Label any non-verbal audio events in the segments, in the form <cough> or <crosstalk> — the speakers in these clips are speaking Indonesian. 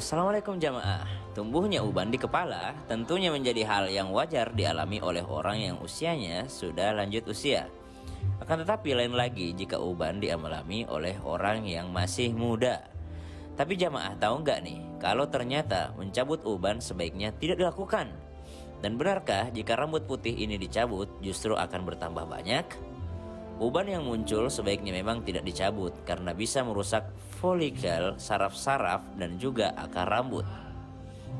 Assalamualaikum jamaah. Tumbuhnya uban di kepala tentunya menjadi hal yang wajar dialami oleh orang yang usianya sudah lanjut usia. Akan tetapi lain lagi jika uban dialami oleh orang yang masih muda. Tapi jamaah tahu nggak nih kalau ternyata mencabut uban sebaiknya tidak dilakukan. Dan benarkah jika rambut putih ini dicabut justru akan bertambah banyak? Uban yang muncul sebaiknya memang tidak dicabut karena bisa merusak folikel, saraf-saraf, dan juga akar rambut.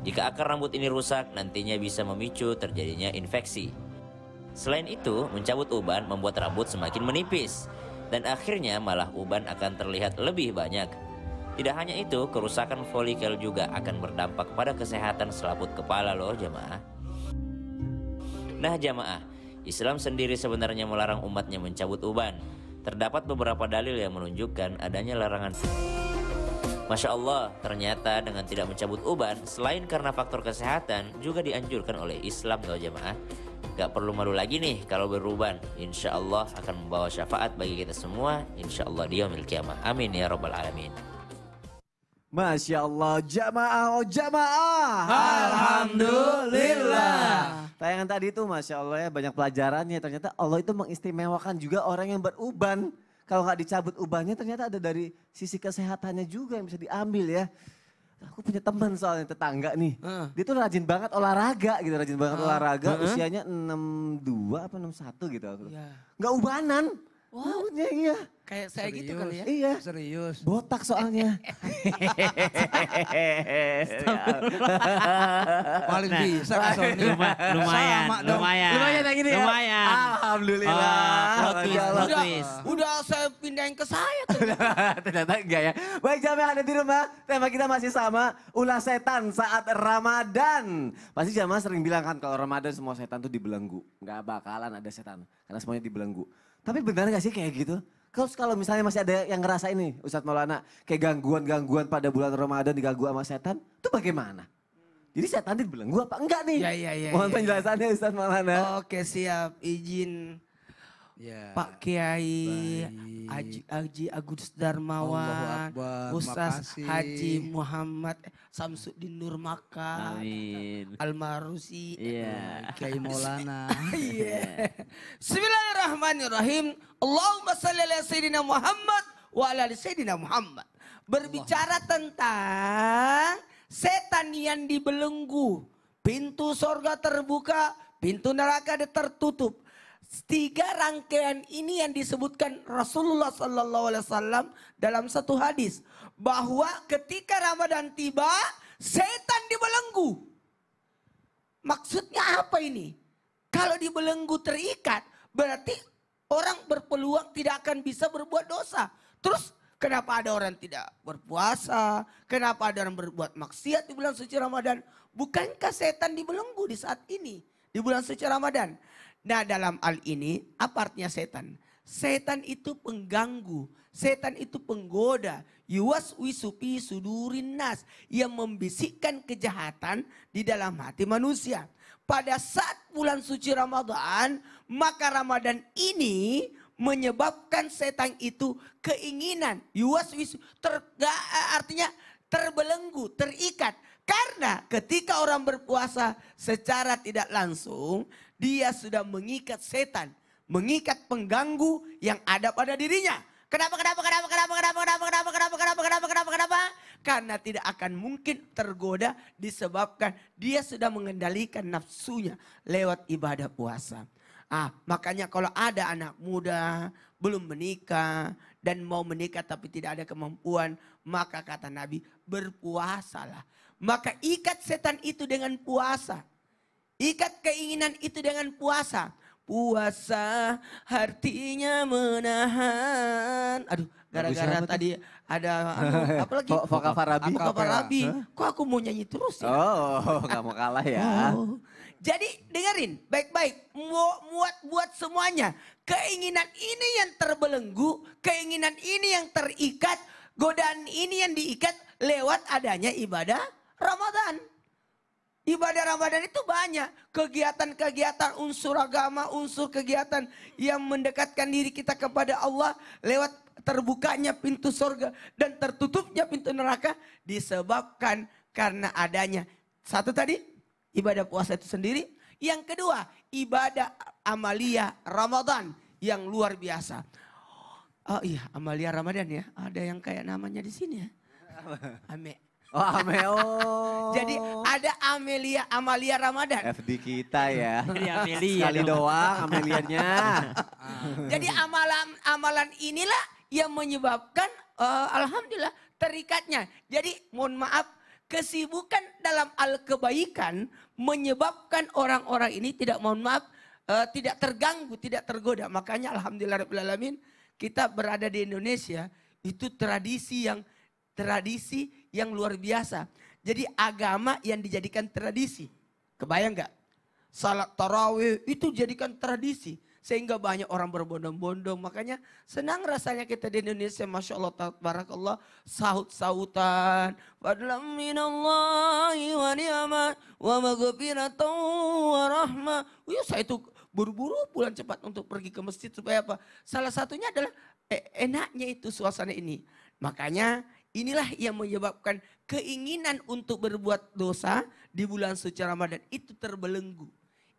Jika akar rambut ini rusak, nantinya bisa memicu terjadinya infeksi. Selain itu, mencabut uban membuat rambut semakin menipis, dan akhirnya malah uban akan terlihat lebih banyak. Tidak hanya itu, kerusakan folikel juga akan berdampak pada kesehatan selaput kepala loh jamaah. Nah jamaah, Islam sendiri sebenarnya melarang umatnya mencabut uban. Terdapat beberapa dalil yang menunjukkan adanya larangan. Masya Allah, ternyata dengan tidak mencabut uban, selain karena faktor kesehatan, juga dianjurkan oleh Islam loh jamaah. Gak perlu malu lagi nih kalau beruban. Insya Allah akan membawa syafaat bagi kita semua. Insya Allah dia milik kiamat. Amin ya robbal alamin. Masya Allah, jamaah, oh jamaah. Alhamdulillah. Tayangan tadi itu Masya Allah ya banyak pelajarannya. Ternyata Allah itu mengistimewakan juga orang yang beruban. Kalau gak dicabut ubannya ternyata ada dari sisi kesehatannya juga yang bisa diambil ya. Aku punya teman soalnya tetangga nih. Uh. Dia tuh rajin banget olahraga gitu, rajin banget uh. olahraga. Uh -huh. Usianya 62 apa 61 gitu. Yeah. Iya. Gak ubanan. Rambutnya iya. Kayak saya Serius. gitu kali ya? Iya. Serius. Botak soalnya. <laughs> Paling nah, bisa nah, Lumayan, Sama lumayan. Lumayan kayak gini ya? Lumayan. Alhamdulillah. Oh, twist, twist. Udah, udah saya pindahin ke saya. <laughs> Ternyata enggak ya. Baik jam ada di rumah, tema kita masih sama. Ulah setan saat Ramadan. Pasti jamaah sering bilang kan kalau Ramadan semua setan tuh dibelenggu. Enggak bakalan ada setan. Karena semuanya dibelenggu. Tapi benar gak sih kayak gitu? kalau kalau misalnya masih ada yang ngerasa ini, Ustadz Maulana, kayak gangguan-gangguan pada bulan Ramadan diganggu sama setan, itu bagaimana? Jadi setan dibelenggu apa enggak nih? Iya, iya, iya. Mohon ya, ya, penjelasannya Ustadz Maulana. Oke siap, izin yeah. Pak Kiai, Haji, Haji Agus Darmawan, Ustaz Haji Muhammad Samsudin Nur Maka, Almarusi, yeah. Kiai Maulana. <laughs> Iya. Bismillahirrahmanirrahim. Allahumma salli ala Sayyidina Muhammad wa ala Sayyidina Muhammad. Berbicara Allah. tentang setan yang dibelenggu. Pintu surga terbuka, pintu neraka tertutup Tiga rangkaian ini yang disebutkan Rasulullah Sallallahu Alaihi Wasallam dalam satu hadis bahwa ketika Ramadan tiba setan dibelenggu. Maksudnya apa ini? Kalau dibelenggu terikat berarti orang berpeluang tidak akan bisa berbuat dosa. Terus Kenapa ada orang tidak berpuasa? Kenapa ada orang berbuat maksiat di bulan suci Ramadan? Bukankah setan dibelenggu di saat ini? Di bulan suci Ramadan. Nah dalam hal ini apa artinya setan? Setan itu pengganggu, setan itu penggoda, yuwas wisupi sudurin nas yang membisikkan kejahatan di dalam hati manusia. Pada saat bulan suci Ramadan, maka Ramadan ini menyebabkan setan itu keinginan yuwas wisu ter, artinya terbelenggu, terikat karena ketika orang berpuasa secara tidak langsung, dia sudah mengikat setan, mengikat pengganggu yang ada pada dirinya. Kenapa, kenapa, kenapa, kenapa, kenapa, kenapa, kenapa, kenapa, kenapa, kenapa, kenapa, kenapa? Karena tidak akan mungkin tergoda disebabkan dia sudah mengendalikan nafsunya lewat ibadah puasa. Ah, makanya kalau ada anak muda belum menikah dan mau menikah tapi tidak ada kemampuan, maka kata Nabi berpuasalah. Maka ikat setan itu dengan puasa. Ikat keinginan itu dengan puasa. Puasa artinya menahan. Aduh, gara-gara tadi ada <laughs> apa lagi? Vokal Farabi. Vokal Farabi. Kok aku mau nyanyi terus ya? Oh, <laughs> gak mau kalah ya. Oh. Jadi dengerin baik-baik. Buat buat semuanya. Keinginan ini yang terbelenggu, keinginan ini yang terikat, godaan ini yang diikat lewat adanya ibadah Ramadan. Ibadah Ramadan itu banyak kegiatan-kegiatan unsur agama, unsur kegiatan yang mendekatkan diri kita kepada Allah lewat terbukanya pintu surga dan tertutupnya pintu neraka disebabkan karena adanya satu tadi ibadah puasa itu sendiri, yang kedua ibadah amalia Ramadan yang luar biasa. Oh iya amalia Ramadan ya, ada yang kayak namanya di sini ya. Ame Oh, Ameo. <laughs> Jadi ada Amelia Amalia Ramadan. FD kita ya. <laughs> Iya, Amelia. Sekali doang Amelianya. <laughs> Ah. Jadi amalan amalan inilah yang menyebabkan uh, alhamdulillah terikatnya. Jadi mohon maaf kesibukan dalam al kebaikan menyebabkan orang-orang ini tidak mohon maaf uh, tidak terganggu, tidak tergoda. Makanya alhamdulillah alamin kita berada di Indonesia itu tradisi yang tradisi yang luar biasa. Jadi agama yang dijadikan tradisi. Kebayang gak? Salat tarawih itu jadikan tradisi. Sehingga banyak orang berbondong-bondong. Makanya senang rasanya kita di Indonesia. Masya Allah, barakallah. Sahut-sahutan. Fadlam minallahi wa ni'mat wa magfiratan wa rahmah. Wih, saya itu buru-buru pulang cepat untuk pergi ke masjid. Supaya apa? Salah satunya adalah eh, enaknya itu suasana ini. Makanya Inilah yang menyebabkan keinginan untuk berbuat dosa di bulan suci Ramadan itu terbelenggu.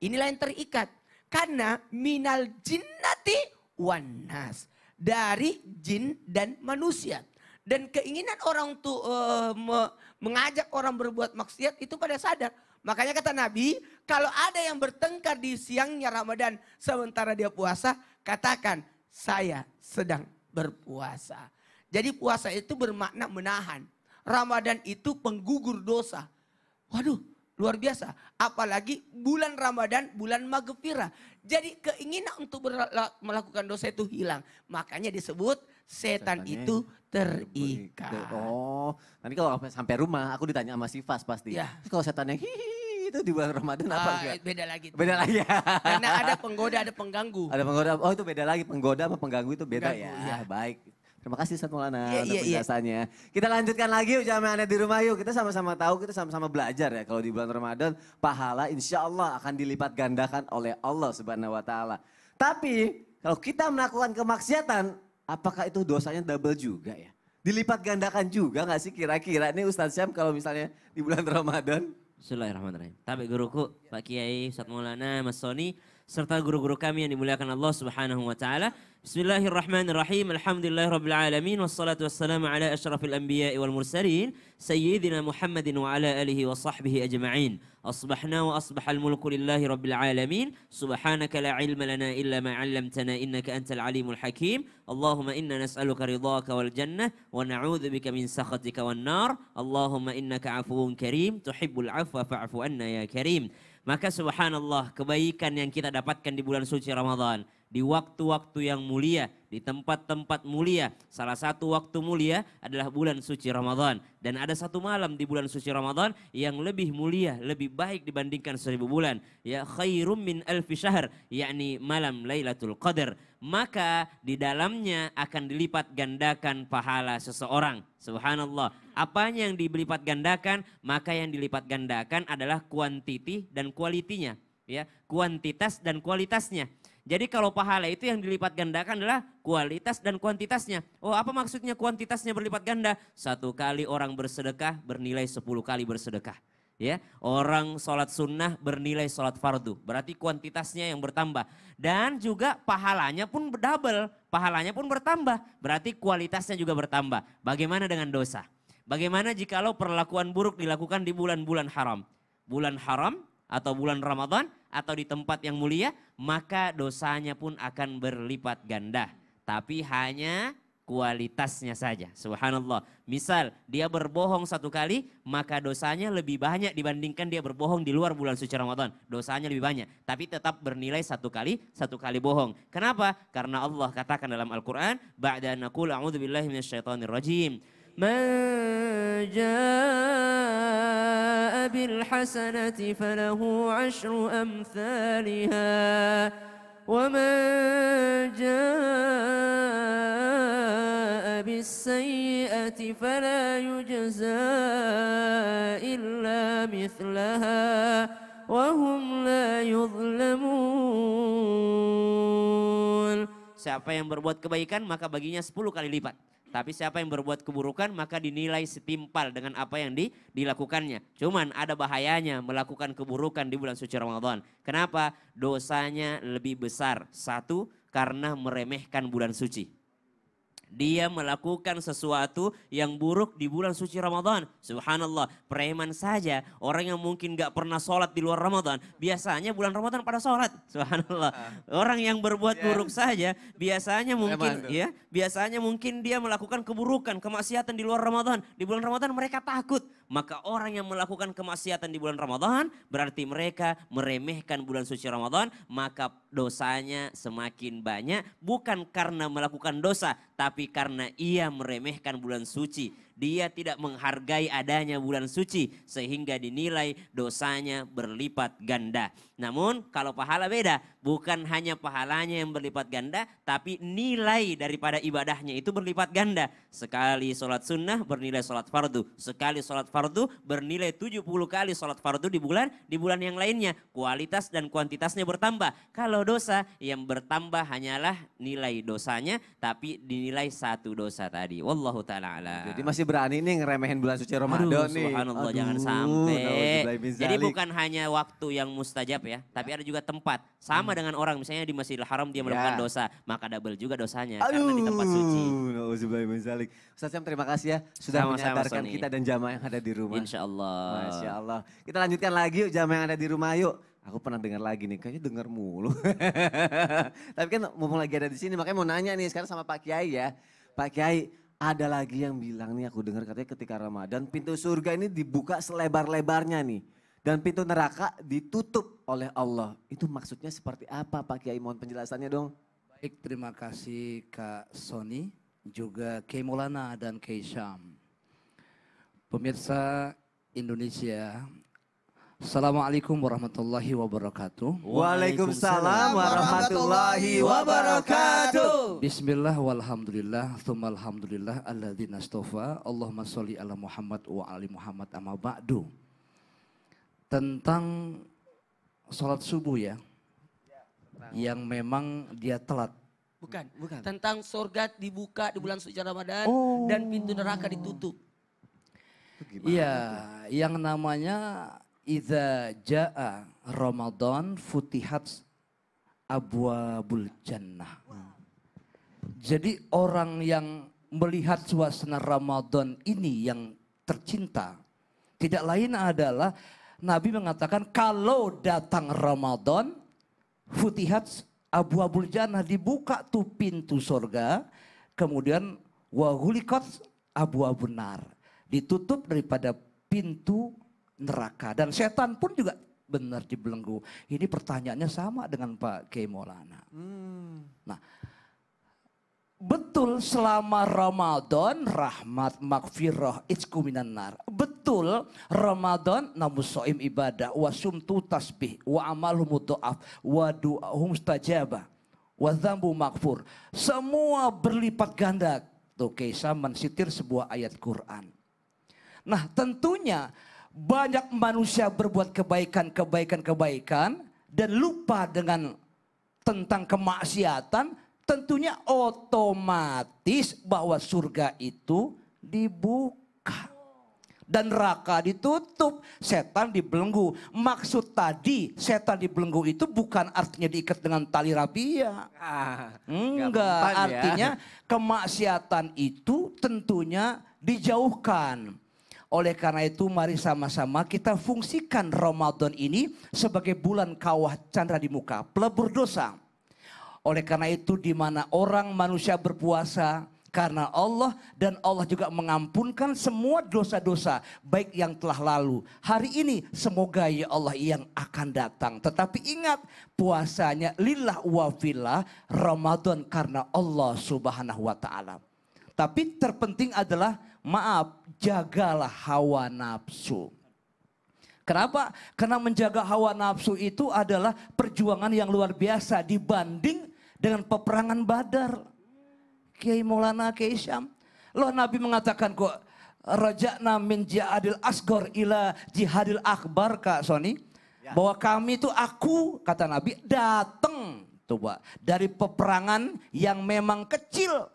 Inilah yang terikat. Karena minal jinnati wanas. Dari jin dan manusia. Dan keinginan orang untuk uh, eh, me, mengajak orang berbuat maksiat itu pada sadar. Makanya kata Nabi, kalau ada yang bertengkar di siangnya Ramadan sementara dia puasa, katakan saya sedang berpuasa. Jadi puasa itu bermakna menahan. Ramadan itu penggugur dosa. Waduh, luar biasa. Apalagi bulan Ramadan, bulan Maghfirah. Jadi keinginan untuk melakukan dosa itu hilang. Makanya disebut setan Setannya itu terikat. Oh, nanti kalau sampai rumah aku ditanya sama si pasti. Ya. kalau setannya hihihi itu di bulan Ramadan apa uh, Beda lagi. Itu. Beda lagi Karena ada penggoda, ada pengganggu. <laughs> Ada penggoda. Oh itu beda lagi. Penggoda apa pengganggu itu beda Ganggu, ya. ya. Baik. Terima kasih Ustaz Maulana yeah, untuk yeah, iya. penjelasannya. Yeah. Kita lanjutkan lagi yuk jangan di rumah yuk. Kita sama-sama tahu, kita sama-sama belajar ya. Kalau di bulan Ramadan, pahala insya Allah akan dilipat gandakan oleh Allah Subhanahu Wa Taala. Tapi kalau kita melakukan kemaksiatan, apakah itu dosanya double juga ya? Dilipat gandakan juga gak sih kira-kira? nih Ustaz Syam kalau misalnya di bulan Ramadan. Bismillahirrahmanirrahim. Tapi guruku, Pak Kiai, Ustaz Maulana, Mas Soni, serta guru-guru kami yang dimuliakan Allah Subhanahu wa taala. Bismillahirrahmanirrahim. Alhamdulillahirabbil alamin wassalatu wassalamu ala asyrafil anbiya'i wal mursalin sayyidina Muhammadin wa ala alihi wa sahbihi ajma'in. Asbahna wa asbahal أصبحنا وأصبح الملك لله رب العالمين سبحانك لا علم لنا إلا ما علمتنا إنك أنت العليم الحكيم اللهم إنا نسألك رضاك والجنة ونعوذ min sakhatika wan nar. Allahumma innaka 'afuwun karim tuhibbul 'afwa fa'fu anna ya karim. Maka subhanallah kebaikan yang kita dapatkan di bulan suci Ramadan di waktu-waktu yang mulia, di tempat-tempat mulia. Salah satu waktu mulia adalah bulan suci Ramadan. Dan ada satu malam di bulan suci Ramadan yang lebih mulia, lebih baik dibandingkan seribu bulan. Ya khairum min alfi syahr, yakni malam Lailatul Qadar. Maka di dalamnya akan dilipat gandakan pahala seseorang. Subhanallah. Apanya yang dilipat gandakan, maka yang dilipat gandakan adalah kuantiti dan kualitinya. Ya, kuantitas dan kualitasnya jadi kalau pahala itu yang dilipat gandakan adalah kualitas dan kuantitasnya. Oh apa maksudnya kuantitasnya berlipat ganda? Satu kali orang bersedekah bernilai sepuluh kali bersedekah. Ya, orang sholat sunnah bernilai sholat fardu. Berarti kuantitasnya yang bertambah. Dan juga pahalanya pun double. Pahalanya pun bertambah. Berarti kualitasnya juga bertambah. Bagaimana dengan dosa? Bagaimana jika lo perlakuan buruk dilakukan di bulan-bulan haram? Bulan haram atau bulan Ramadan atau di tempat yang mulia, maka dosanya pun akan berlipat ganda. Tapi hanya kualitasnya saja. Subhanallah. Misal dia berbohong satu kali, maka dosanya lebih banyak dibandingkan dia berbohong di luar bulan suci Ramadan. Dosanya lebih banyak, tapi tetap bernilai satu kali, satu kali bohong. Kenapa? Karena Allah katakan dalam Al-Qur'an, "Ba'da naqul a'udzu billahi minasyaitonir rajim." من جاء بالحسنة فله عشر أمثالها ومن جاء بالسيئة فلا يجزى إلا مثلها وهم لا يظلمون Siapa yang berbuat kebaikan maka baginya 10 kali lipat Tapi siapa yang berbuat keburukan maka dinilai setimpal dengan apa yang di, dilakukannya. Cuman ada bahayanya melakukan keburukan di bulan suci Ramadan. Kenapa? Dosanya lebih besar. Satu, karena meremehkan bulan suci. Dia melakukan sesuatu yang buruk di bulan suci Ramadan. Subhanallah, preman saja orang yang mungkin gak pernah sholat di luar Ramadan. Biasanya bulan Ramadan pada sholat. Subhanallah. Ah. Orang yang berbuat iya. buruk saja biasanya mungkin ya, biasanya mungkin dia melakukan keburukan, kemaksiatan di luar Ramadan. Di bulan Ramadan mereka takut maka orang yang melakukan kemaksiatan di bulan Ramadan berarti mereka meremehkan bulan suci Ramadan. Maka dosanya semakin banyak bukan karena melakukan dosa tapi karena ia meremehkan bulan suci dia tidak menghargai adanya bulan suci sehingga dinilai dosanya berlipat ganda. Namun kalau pahala beda, bukan hanya pahalanya yang berlipat ganda, tapi nilai daripada ibadahnya itu berlipat ganda. Sekali sholat sunnah bernilai sholat fardu. Sekali sholat fardu bernilai 70 kali sholat fardu di bulan, di bulan yang lainnya. Kualitas dan kuantitasnya bertambah. Kalau dosa yang bertambah hanyalah nilai dosanya, tapi dinilai satu dosa tadi. Wallahu ta'ala Jadi masih masih berani nih ngeremehin bulan suci Ramadan Aduh, nih. Subhanallah Aduh, jangan sampai. Jadi bukan hanya waktu yang mustajab ya, tapi ada juga tempat. Sama hmm. dengan orang misalnya di Masjidil Haram dia melakukan yeah. dosa, maka double juga dosanya Aduh, karena di tempat suci. Nauzubillah Ustaz Sam terima kasih ya sudah Sama menyadarkan kita dan jamaah yang ada di rumah. Insya Allah. Insya Allah. Kita lanjutkan lagi yuk jamaah yang ada di rumah yuk. Aku pernah dengar lagi nih, kayaknya dengar mulu. <laughs> Tapi kan mumpung lagi ada di sini, makanya mau nanya nih sekarang sama Pak Kiai ya. Pak Kiai, ada lagi yang bilang nih aku dengar katanya ketika Ramadan pintu surga ini dibuka selebar-lebarnya nih. Dan pintu neraka ditutup oleh Allah. Itu maksudnya seperti apa Pak Kiai? Mohon penjelasannya dong. Baik, terima kasih Kak Sony, juga Kiai Maulana dan Kiai Syam. Pemirsa Indonesia Assalamualaikum warahmatullahi wabarakatuh. Waalaikumsalam warahmatullahi wabarakatuh. Bismillah walhamdulillah, thumma alhamdulillah, alladzina astofa, Allahumma sholli ala Muhammad wa ali Muhammad amma ba'du. Tentang sholat subuh ya, yang memang dia telat. Bukan, bukan. Tentang surga dibuka di bulan suci Ramadan oh. dan pintu neraka ditutup. Iya, yang namanya Iza ja'a Ramadan futihat abwabul jannah. Jadi orang yang melihat suasana Ramadan ini yang tercinta tidak lain adalah Nabi mengatakan kalau datang Ramadan futihat Abul jannah dibuka tuh pintu surga kemudian wahulikot abu Abunar ditutup daripada pintu neraka. Dan setan pun juga benar dibelenggu. Ini pertanyaannya sama dengan Pak K. Maulana. Hmm. Nah, betul selama Ramadan rahmat makfirah itsku minan nar. Betul Ramadan namus soim ibadah wa sumtu tasbih wa amalhum mutuaf wa du'ahum stajabah wa dzambu makfur. Semua berlipat ganda. Tuh Kaisa mensitir sebuah ayat Quran. Nah tentunya banyak manusia berbuat kebaikan, kebaikan, kebaikan dan lupa dengan tentang kemaksiatan, tentunya otomatis bahwa surga itu dibuka dan neraka ditutup, setan dibelenggu. Maksud tadi setan dibelenggu itu bukan artinya diikat dengan tali rabia. Ah, Enggak, ya. artinya kemaksiatan itu tentunya dijauhkan. Oleh karena itu mari sama-sama kita fungsikan Ramadan ini sebagai bulan kawah candra di muka, pelebur dosa. Oleh karena itu di mana orang manusia berpuasa karena Allah dan Allah juga mengampunkan semua dosa-dosa baik yang telah lalu. Hari ini semoga ya Allah yang akan datang. Tetapi ingat puasanya lillah wa filah Ramadan karena Allah Subhanahu wa taala. Tapi terpenting adalah maaf jagalah hawa nafsu. Kenapa? Karena menjaga hawa nafsu itu adalah perjuangan yang luar biasa dibanding dengan peperangan badar. Kiai Maulana Kiai Syam. Loh Nabi mengatakan kok raja'na min jihadil asgor ila jihadil akbar Kak Sony. Ya. Bahwa kami itu aku kata Nabi datang coba dari peperangan yang memang kecil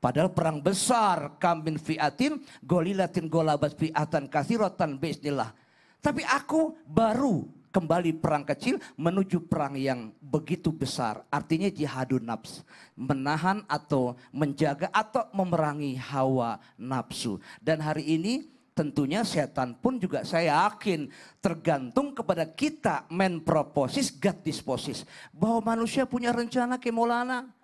Padahal perang besar kambing fiatin golilatin golabat fiatan kasirotan bisnillah. Tapi aku baru kembali perang kecil menuju perang yang begitu besar. Artinya jihadun nafs. Menahan atau menjaga atau memerangi hawa nafsu. Dan hari ini tentunya setan pun juga saya yakin tergantung kepada kita men proposis God disposis. Bahwa manusia punya rencana kemolana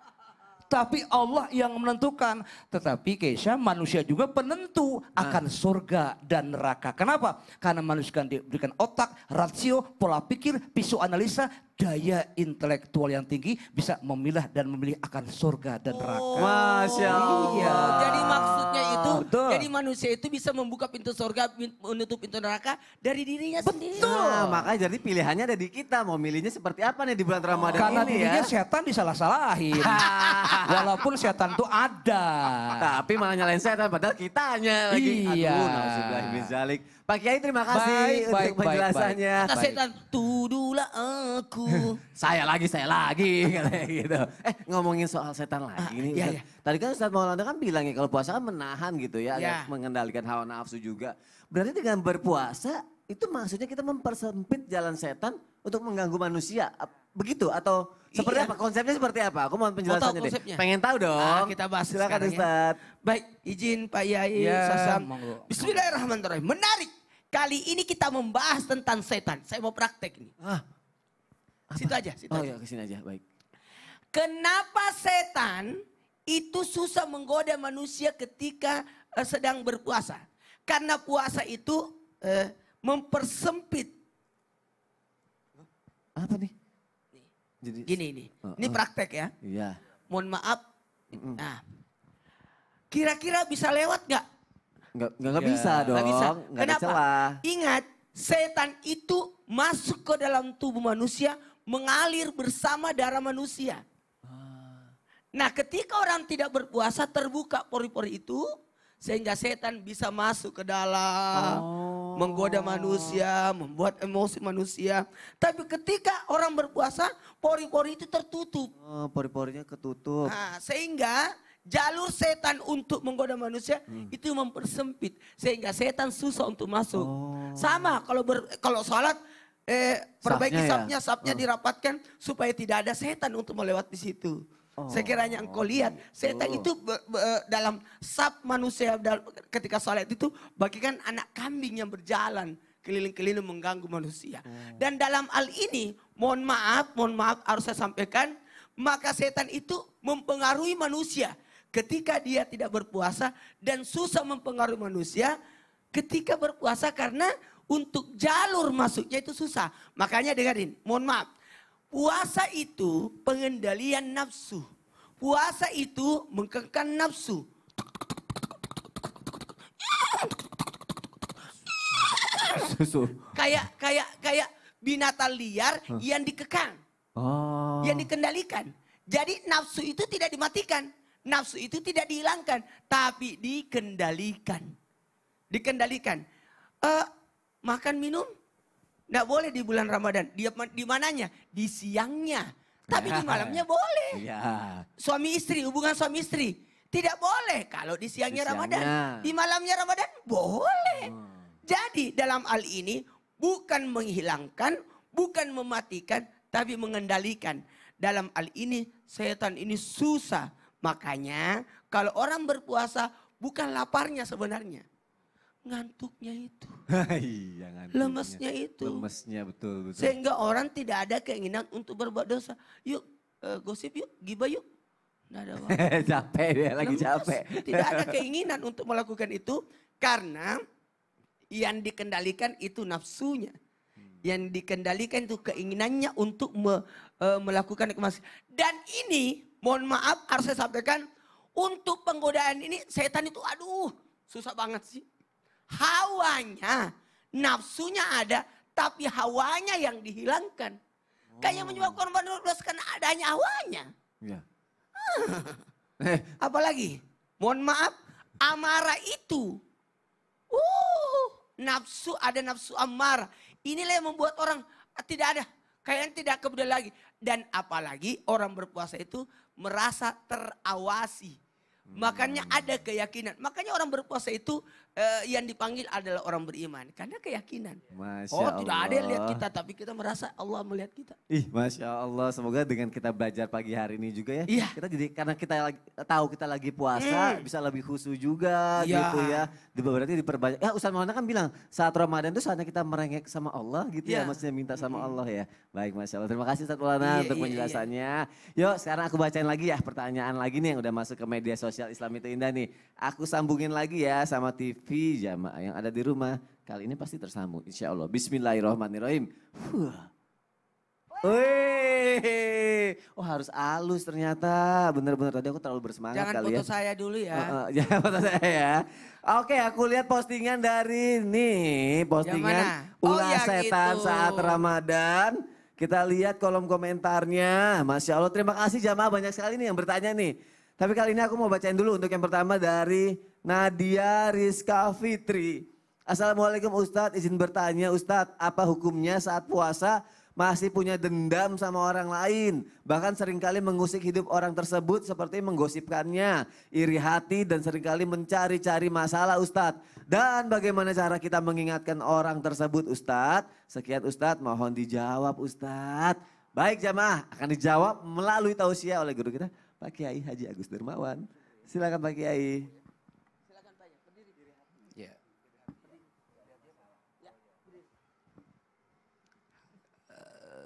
tapi Allah yang menentukan. Tetapi Keisha manusia juga penentu nah. akan surga dan neraka. Kenapa? Karena manusia kan diberikan otak, rasio, pola pikir, pisau analisa, daya intelektual yang tinggi bisa memilah dan memilih akan surga dan oh. neraka. Oh, Masya iya. Allah. Iya. Jadi maksudnya itu, Betul. jadi manusia itu bisa membuka pintu surga, menutup pintu neraka dari dirinya sendiri. Betul. Nah, makanya jadi pilihannya ada di kita, mau milihnya seperti apa nih di bulan Ramadan Karena ini ya. Karena setan disalah-salahin. <laughs> Walaupun setan itu ada. Tapi malah nyalain setan, padahal kitanya lagi. Iya. Aduh, Pak Kiai terima kasih baik, untuk baik, penjelasannya. Baik, baik. setan tuduhlah aku. <laughs> saya lagi, saya lagi <laughs> kayak gitu. Eh ngomongin soal setan lagi ah, nih. Iya, iya. Tadi kan Ustaz Maulana kan bilang ya kalau puasa kan menahan gitu ya, ya. mengendalikan hawa nafsu juga. Berarti dengan berpuasa itu maksudnya kita mempersempit jalan setan untuk mengganggu manusia? Begitu atau seperti iya. apa? Konsepnya seperti apa? Aku mau penjelasannya deh. Pengen tahu dong. Nah, kita bahas Silakan ya. Ustaz. Ya. Baik, izin Pak Yai ya, Sasam. Bismillahirrahmanirrahim. Menarik. Kali ini kita membahas tentang setan. Saya mau praktek ini. Ah, situ aja, situ oh, aja. Oh, kesini aja. Baik. Kenapa setan itu susah menggoda manusia ketika uh, sedang berpuasa? Karena puasa itu uh, mempersempit apa nih? Jadi, Gini nih, uh, uh. ini praktek ya. Iya. Mohon maaf. Nah, kira-kira bisa lewat nggak? Nggak nggak yeah. bisa dong. Nggak bisa. Gak Kenapa? Ingat, setan itu masuk ke dalam tubuh manusia, mengalir bersama darah manusia. Nah, ketika orang tidak berpuasa terbuka pori-pori itu sehingga setan bisa masuk ke dalam. Oh menggoda manusia, membuat emosi manusia. Tapi ketika orang berpuasa, pori-pori itu tertutup. Oh, pori-porinya ketutup. Nah, sehingga jalur setan untuk menggoda manusia hmm. itu mempersempit sehingga setan susah untuk masuk. Oh. Sama kalau ber, kalau salat eh perbaiki sapnya, ya? sapnya, ya? oh. dirapatkan supaya tidak ada setan untuk melewati situ. Oh. Sekiranya engkau lihat, setan oh. itu dalam sub manusia ketika sholat itu bagikan anak kambing yang berjalan keliling-keliling mengganggu manusia. Oh. Dan dalam hal ini, mohon maaf, mohon maaf harus saya sampaikan, maka setan itu mempengaruhi manusia ketika dia tidak berpuasa dan susah mempengaruhi manusia ketika berpuasa karena untuk jalur masuknya itu susah. Makanya dengerin, mohon maaf. Puasa itu pengendalian nafsu. Puasa itu mengkekan nafsu. Kayak kayak kayak binatang liar yang dikekang. Oh. Yang dikendalikan. Jadi nafsu itu tidak dimatikan. Nafsu itu tidak dihilangkan, tapi dikendalikan. Dikendalikan. Uh, makan minum Nggak boleh di bulan Ramadan. Di, di mananya? Di siangnya. Tapi di malamnya <laughs> boleh. Ya. Suami istri, hubungan suami istri. Tidak boleh kalau di siangnya, di siangnya. Ramadan. Di malamnya Ramadan boleh. Hmm. Jadi dalam hal ini bukan menghilangkan, bukan mematikan, tapi mengendalikan. Dalam hal ini setan ini susah. Makanya kalau orang berpuasa bukan laparnya sebenarnya ngantuknya itu. <laughs> iya, ngantuknya. Lemesnya itu. Lemesnya betul, betul. Sehingga orang tidak ada keinginan untuk berbuat dosa. Yuk, uh, gosip yuk, gibah yuk. Tidak ada <laughs> capek dia, lagi Lemes. capek. Tidak ada <laughs> keinginan untuk melakukan itu karena yang dikendalikan itu nafsunya. Hmm. Yang dikendalikan itu keinginannya untuk me, uh, melakukan kemaksiatan. Dan ini, mohon maaf harus saya sampaikan, untuk penggodaan ini setan itu aduh susah banget sih hawanya, nafsunya ada, tapi hawanya yang dihilangkan. Oh. Kayak menyebabkan korban dosa karena adanya hawanya. Ya. <laughs> Apalagi, mohon maaf, amarah itu. Uh, nafsu ada nafsu amarah. Inilah yang membuat orang tidak ada kayaknya tidak kemudian lagi dan apalagi orang berpuasa itu merasa terawasi. Makanya hmm. ada keyakinan. Makanya orang berpuasa itu uh, yang dipanggil adalah orang beriman karena keyakinan. Masya oh, Allah. tidak ada yang lihat kita tapi kita merasa Allah melihat kita. Ih, masya Allah. Semoga dengan kita belajar pagi hari ini juga ya. Iya. Kita jadi karena kita lagi, tahu kita lagi puasa hmm. bisa lebih khusus juga ya. gitu ya. Di berarti diperbanyak. Ya, Ustaz Maulana kan bilang saat Ramadan itu saatnya kita merengek sama Allah gitu ya, ya, maksudnya minta sama hmm. Allah ya. Baik, masya Allah. Terima kasih Ustaz Maulana iya, untuk iya, penjelasannya. Iya. Yuk, sekarang aku bacain lagi ya pertanyaan lagi nih yang udah masuk ke media sosial Islam itu indah nih. Aku sambungin lagi ya sama TV fi jamaah yang ada di rumah kali ini pasti tersambung insya Allah. Bismillahirrahmanirrahim. Wah, Wih, oh harus halus ternyata. Bener-bener tadi aku terlalu bersemangat Jangan kali ya. Jangan foto saya dulu ya. <laughs> jangan foto saya ya. Oke, aku lihat postingan dari ini, postingan oh, ya setan saat Ramadan. Kita lihat kolom komentarnya. Masya Allah, terima kasih jamaah banyak sekali nih yang bertanya nih. Tapi kali ini aku mau bacain dulu untuk yang pertama dari Nadia Rizka Fitri. Assalamualaikum Ustadz, izin bertanya Ustadz, apa hukumnya saat puasa masih punya dendam sama orang lain. Bahkan seringkali mengusik hidup orang tersebut seperti menggosipkannya, iri hati dan seringkali mencari-cari masalah Ustadz. Dan bagaimana cara kita mengingatkan orang tersebut Ustadz? Sekian Ustadz mohon dijawab Ustadz. Baik jamaah akan dijawab melalui tausiah oleh guru kita Pak Kiai Haji Agus Dermawan. Silakan Pak Kiai.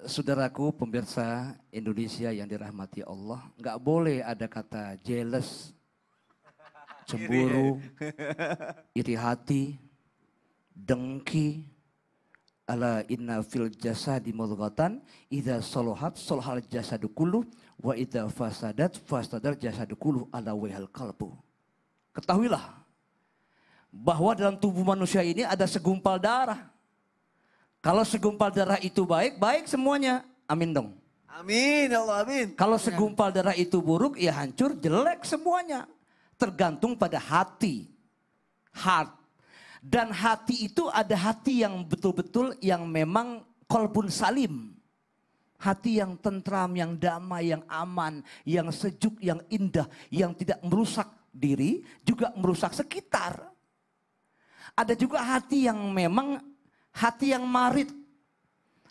saudaraku pemirsa Indonesia yang dirahmati Allah, nggak boleh ada kata jealous, <laughs> cemburu, <laughs> iri hati, dengki. Ala inna fil jasa di mulgatan, ida solohat solhal jasa dukulu, wa ida fasadat fasadar jasa dukulu ala wehal kalbu. Ketahuilah bahwa dalam tubuh manusia ini ada segumpal darah kalau segumpal darah itu baik, baik semuanya. Amin dong. Amin, ya Allah amin. Kalau segumpal darah itu buruk, ya hancur, jelek semuanya. Tergantung pada hati. Heart. Dan hati itu ada hati yang betul-betul yang memang kolbun salim. Hati yang tentram, yang damai, yang aman, yang sejuk, yang indah, yang tidak merusak diri, juga merusak sekitar. Ada juga hati yang memang Hati yang marit.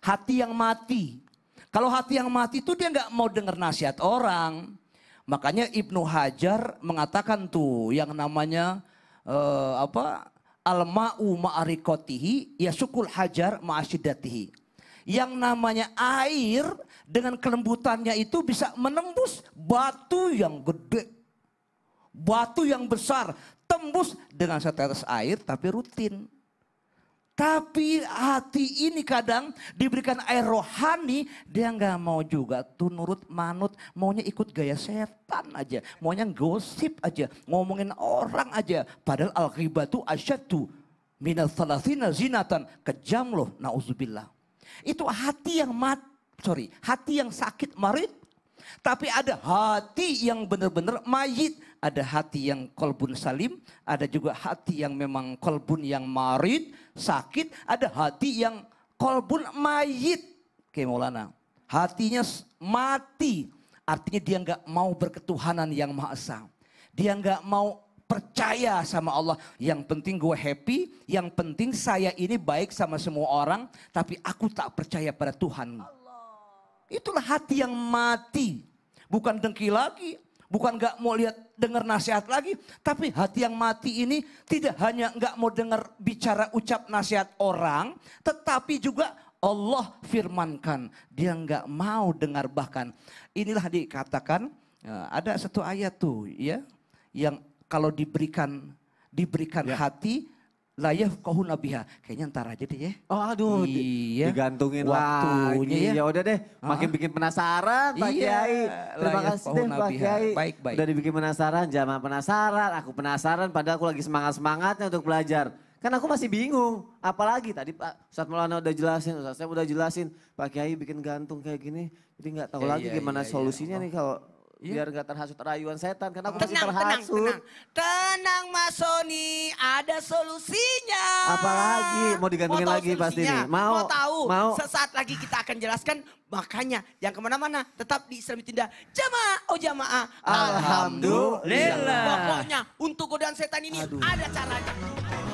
Hati yang mati. Kalau hati yang mati itu dia nggak mau dengar nasihat orang. Makanya Ibnu Hajar mengatakan tuh yang namanya uh, apa alma'u ma'arikotihi ya sukul hajar ma'asyidatihi. Yang namanya air dengan kelembutannya itu bisa menembus batu yang gede. Batu yang besar tembus dengan setetes air tapi rutin. Tapi hati ini kadang diberikan air rohani, dia nggak mau juga tuh nurut manut, maunya ikut gaya setan aja, maunya gosip aja, ngomongin orang aja. Padahal al itu asyadu minal salasina zinatan, kejam loh, nauzubillah. Itu hati yang mat, sorry, hati yang sakit marit tapi ada hati yang benar-benar mayit. Ada hati yang kolbun salim. Ada juga hati yang memang kolbun yang marit sakit. Ada hati yang kolbun mayit. Oke Maulana. Hatinya mati. Artinya dia nggak mau berketuhanan yang maha esa. Dia nggak mau percaya sama Allah. Yang penting gue happy, yang penting saya ini baik sama semua orang, tapi aku tak percaya pada Tuhan. Itulah hati yang mati. Bukan dengki lagi, bukan gak mau lihat dengar nasihat lagi, tapi hati yang mati ini tidak hanya gak mau dengar bicara ucap nasihat orang, tetapi juga Allah firmankan dia gak mau dengar bahkan inilah dikatakan ya, ada satu ayat tuh ya yang kalau diberikan diberikan ya. hati layah iya, kohun nabiha. Kayaknya ntar aja deh ya. Oh aduh, iya. digantungin waktunya lagi. ya. Ya udah deh, makin ah. bikin penasaran Pak iya. Kiai. Terima iya, kasih deh Pak Kiai. Baik, baik. Udah dibikin penasaran, jangan penasaran. Aku penasaran padahal aku lagi semangat-semangatnya untuk belajar. Kan aku masih bingung. Apalagi tadi Pak Ustaz Maulana udah jelasin, Ustaz saya udah jelasin. Pak Kiai bikin gantung kayak gini. Jadi nggak tahu ya, lagi iya, gimana iya, iya. solusinya iya. nih kalau Iya. Biar gak terhasut rayuan setan. Karena aku tenang, masih terhasut. Tenang, tenang. Tenang Mas Sony, ada solusinya. Apalagi mau digantungin mau lagi pasti nih. Mau, mau tahu. Mau. Sesaat lagi kita akan jelaskan. Makanya yang kemana-mana tetap di Islam Tindak. Jamaah, oh jamaah. Alhamdulillah. Alhamdulillah. Pokoknya untuk godaan setan ini Aduh. ada caranya.